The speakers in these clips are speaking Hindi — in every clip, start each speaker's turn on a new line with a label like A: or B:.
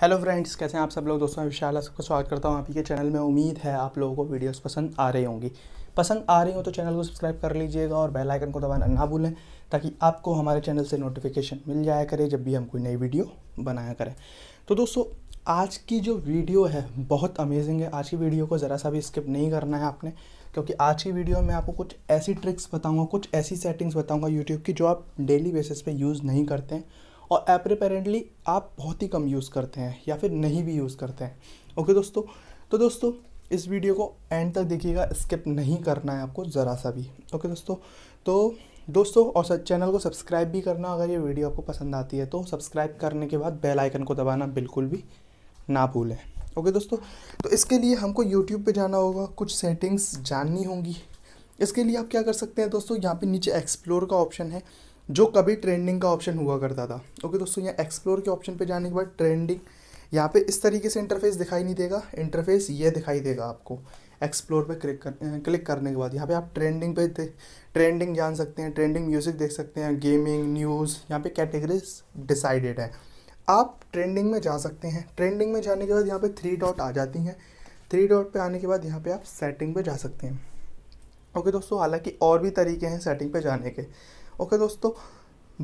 A: हेलो फ्रेंड्स कैसे हैं आप सब लोग दोस्तों विशाल सबका स्वागत करता हूं आप ही के चैनल में उम्मीद है आप लोगों को वीडियोस पसंद आ रही होंगी पसंद आ रही हो तो चैनल को सब्सक्राइब कर लीजिएगा और बेल आइकन को दबाना ना भूलें ताकि आपको हमारे चैनल से नोटिफिकेशन मिल जाया करे जब भी हम कोई नई वीडियो बनाया करें तो दोस्तों आज की जो वीडियो है बहुत अमेजिंग है आज की वीडियो को ज़रा सा भी स्किप नहीं करना है आपने क्योंकि आज की वीडियो में आपको कुछ ऐसी ट्रिक्स बताऊँगा कुछ ऐसी सेटिंग्स बताऊँगा यूट्यूब की जो आप डेली बेसिस पर यूज़ नहीं करते हैं और ऐप अपेरेंटली आप बहुत ही कम यूज़ करते हैं या फिर नहीं भी यूज़ करते हैं ओके दोस्तों तो दोस्तों इस वीडियो को एंड तक देखिएगा स्किप नहीं करना है आपको ज़रा सा भी ओके दोस्तों तो दोस्तों और चैनल को सब्सक्राइब भी करना अगर ये वीडियो आपको पसंद आती है तो सब्सक्राइब करने के बाद बेल आइकन को दबाना बिल्कुल भी ना भूलें ओके दोस्तों तो इसके लिए हमको यूट्यूब पे जाना होगा कुछ सेटिंग्स जाननी होंगी इसके लिए आप क्या कर सकते हैं दोस्तों यहाँ पे नीचे एक्सप्लोर का ऑप्शन है जो कभी ट्रेंडिंग का ऑप्शन हुआ करता था ओके दोस्तों यहाँ एक्सप्लोर के ऑप्शन पे जाने के बाद ट्रेंडिंग यहाँ पे इस तरीके से इंटरफेस दिखाई नहीं देगा इंटरफेस ये दिखाई देगा आपको एक्सप्लोर पे क्लिक कर क्लिक करने के बाद यहाँ पे आप ट्रेंडिंग पे ट्रेंडिंग जान सकते हैं ट्रेंडिंग म्यूज़िक देख सकते हैं गेमिंग न्यूज़ यहाँ पे कैटेगरीज डिसाइडेड है आप ट्रेंडिंग में जा सकते हैं ट्रेंडिंग में जाने के बाद यहाँ पे थ्री डॉट आ जाती हैं थ्री डॉट पे आने के बाद यहाँ पे आप सेटिंग पे जा सकते हैं ओके दोस्तों हालांकि और भी तरीके हैं सेटिंग पे जाने के ओके दोस्तों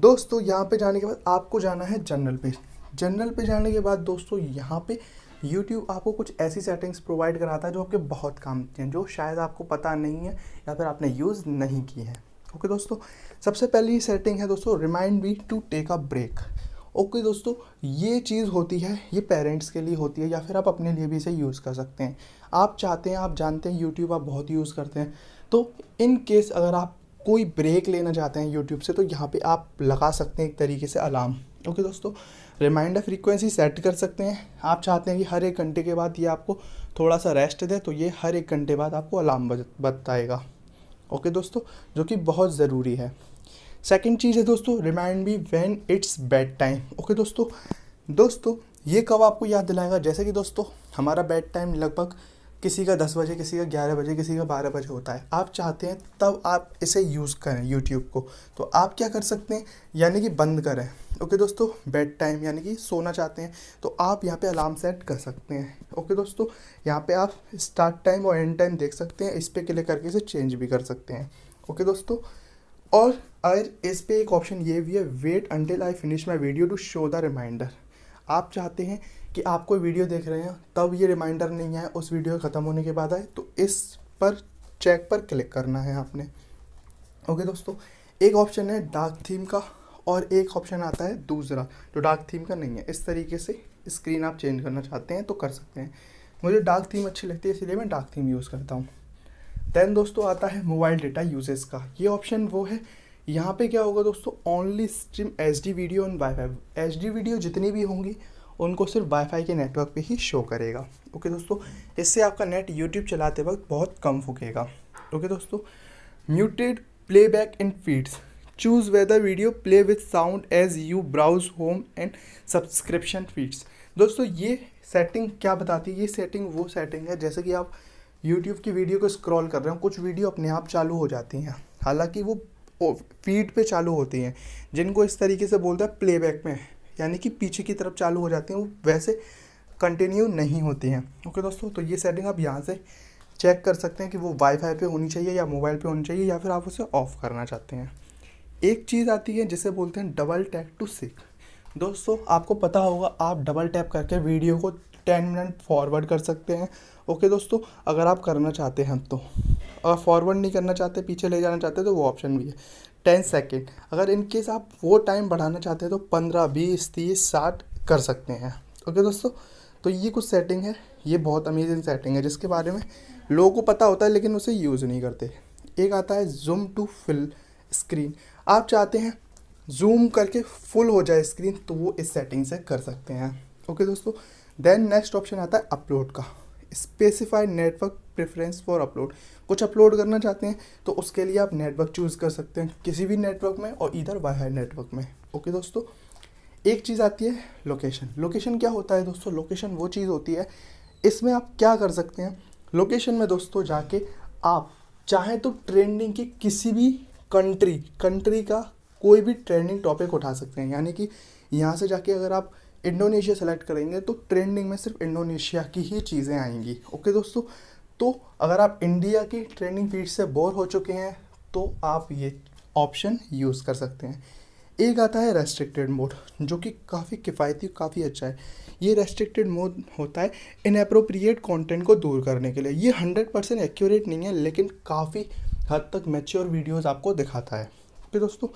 A: दोस्तों यहाँ पे जाने के बाद आपको जाना है जनरल पे जनरल पे जाने के बाद दोस्तों यहाँ पे YouTube आपको कुछ ऐसी सेटिंग्स प्रोवाइड कराता है जो आपके बहुत काम की हैं जो शायद आपको पता नहीं है या फिर आपने यूज़ नहीं की है ओके okay, दोस्तों सबसे पहली सेटिंग है दोस्तों remind me to take a break okay दोस्तों ये चीज़ होती है ये पेरेंट्स के लिए होती है या फिर आप अपने लिए भी इसे यूज़ कर सकते हैं आप चाहते हैं आप जानते हैं यूट्यूब आप बहुत यूज़ करते हैं तो इन केस अगर आप कोई ब्रेक लेना चाहते हैं यूट्यूब से तो यहाँ पे आप लगा सकते हैं एक तरीके से अलार्म ओके okay, दोस्तों रिमाइंडर फ्रीक्वेंसी सेट कर सकते हैं आप चाहते हैं कि हर एक घंटे के बाद ये आपको थोड़ा सा रेस्ट दे तो ये हर एक घंटे बाद आपको अलार्म बताएगा ओके okay, दोस्तों जो कि बहुत ज़रूरी है सेकेंड चीज़ है दोस्तों remind me when it's bed time okay दोस्तों दोस्तों ये कब आपको याद दिलाएगा जैसे कि दोस्तों हमारा बेड टाइम लगभग किसी का दस बजे किसी का ग्यारह बजे किसी का बारह बजे होता है आप चाहते हैं तब आप इसे यूज़ करें यूट्यूब को तो आप क्या कर सकते हैं यानी कि बंद करें ओके दोस्तों बेड टाइम यानी कि सोना चाहते हैं तो आप यहाँ पे अलार्म सेट कर सकते हैं ओके दोस्तों यहाँ पे आप स्टार्ट टाइम और एंड टाइम देख सकते हैं इस पर क्लिक करके इसे चेंज भी कर सकते हैं ओके दोस्तों और अगर इस पर एक ऑप्शन ये भी है wait until I finish my video to show the reminder आप चाहते हैं कि आप कोई वीडियो देख रहे हैं तब ये रिमाइंडर नहीं आए उस वीडियो ख़त्म होने के बाद आए तो इस पर चेक पर क्लिक करना है आपने ओके दोस्तों एक ऑप्शन है डार्क थीम का और एक ऑप्शन आता है दूसरा जो डार्क थीम का नहीं है इस तरीके से स्क्रीन आप चेंज करना चाहते हैं तो कर सकते हैं मुझे डार्क थीम अच्छी लगती है इसलिए मैं डार्क थीम यूज़ करता हूँ देन दोस्तों आता है मोबाइल डेटा यूजेस का ये ऑप्शन वो है यहाँ पे क्या होगा दोस्तों only stream H D video on wifi H D video जितनी भी होंगी उनको सिर्फ वाईफाई के नेटवर्क पे ही शो करेगा ओके दोस्तों इससे आपका नेट यूट्यूब चलाते वक्त बहुत कम फूकेगा ओके दोस्तों muted playback and feeds choose whether video play with sound as you browse home and subscription feeds दोस्तों ये सेटिंग क्या बताती है ये सेटिंग वो सेटिंग है जैसे कि आप यूट्यूब की वीडियो को स्क्रॉल कर रहे हो कुछ वीडियो अपने आप चालू हो जाती हैं हालांकि वो फीड पे चालू होती हैं जिनको इस तरीके से बोलते हैं प्लेबैक में यानी कि पीछे की तरफ चालू हो जाती हैं वो वैसे कंटिन्यू नहीं होती हैं ओके दोस्तों तो ये सेटिंग आप यहाँ से चेक कर सकते हैं कि वो वाईफाई पे होनी चाहिए या मोबाइल पे होनी चाहिए या फिर आप उसे ऑफ़ करना चाहते हैं एक चीज़ आती है जिसे बोलते हैं डबल टैप टू सिक दोस्तों आपको पता होगा आप डबल टैप करके वीडियो को टेन मिनट फॉरवर्ड कर सकते हैं ओके दोस्तों अगर आप करना चाहते हैं तो फॉरवर्ड नहीं करना चाहते पीछे ले जाना चाहते तो वो ऑप्शन भी है टेन सेकेंड अगर इनकेस आप वो टाइम बढ़ाना चाहते हैं तो पंद्रह बीस तीस साठ कर सकते हैं ओके दोस्तों तो ये कुछ सेटिंग है ये बहुत अमेजिंग सेटिंग है जिसके बारे में लोगों को पता होता है लेकिन उसे यूज़ नहीं करते एक आता है जूम टू फिल स्क्रीन आप चाहते हैं जूम करके फुल हो जाए स्क्रीन तो वो इस सेटिंग से कर सकते हैं ओके दोस्तों देन नेक्स्ट ऑप्शन आता है अपलोड का specified network preference for upload कुछ अपलोड करना चाहते हैं तो उसके लिए आप नेटवर्क चूज़ कर सकते हैं किसी भी नेटवर्क में और इधर वाईफाई नेटवर्क में ओके दोस्तों एक चीज़ आती है लोकेशन लोकेशन क्या होता है दोस्तों लोकेशन वो चीज़ होती है इसमें आप क्या कर सकते हैं लोकेशन में दोस्तों जाके आप चाहे तो ट्रेंडिंग की किसी भी कंट्री कंट्री का कोई भी ट्रेंडिंग टॉपिक उठा सकते हैं यानी कि यहाँ से जाके अगर आप इंडोनेशिया सेलेक्ट करेंगे तो ट्रेंडिंग में सिर्फ इंडोनेशिया की ही चीज़ें आएंगी ओके दोस्तों तो अगर आप इंडिया की ट्रेंडिंग फीड से बोर हो चुके हैं तो आप ये ऑप्शन यूज़ कर सकते हैं एक आता है रेस्ट्रिक्टेड मोड जो कि काफ़ी किफ़ायती काफ़ी अच्छा है ये रेस्ट्रिक्टेड मोड होता है इनअप्रोप्रिएट कंटेंट को दूर करने के लिए ये हंड्रेड परसेंट एक्यूरेट नहीं है लेकिन काफ़ी हद तक मेच्योर वीडियोज़ आपको दिखाता है ओके दोस्तों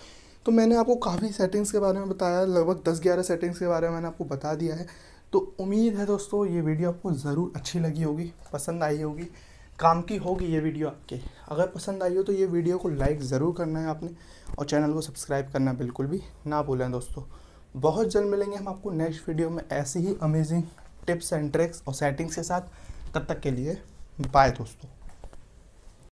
A: तो मैंने आपको काफ़ी सेटिंग्स के बारे में बताया लगभग दस ग्यारह सेटिंग्स के बारे में मैंने आपको बता दिया है तो उम्मीद है दोस्तों ये वीडियो आपको ज़रूर अच्छी लगी होगी पसंद आई होगी काम की होगी ये वीडियो आपके अगर पसंद आई हो तो ये वीडियो को लाइक ज़रूर करना है आपने और चैनल को सब्सक्राइब करना बिल्कुल भी ना भूलें दोस्तों बहुत जल्द मिलेंगे हम आपको नेक्स्ट वीडियो में ऐसी ही अमेजिंग टिप्स एंड ट्रिक्स और सेटिंग्स के साथ तब तक के लिए बाय दोस्तों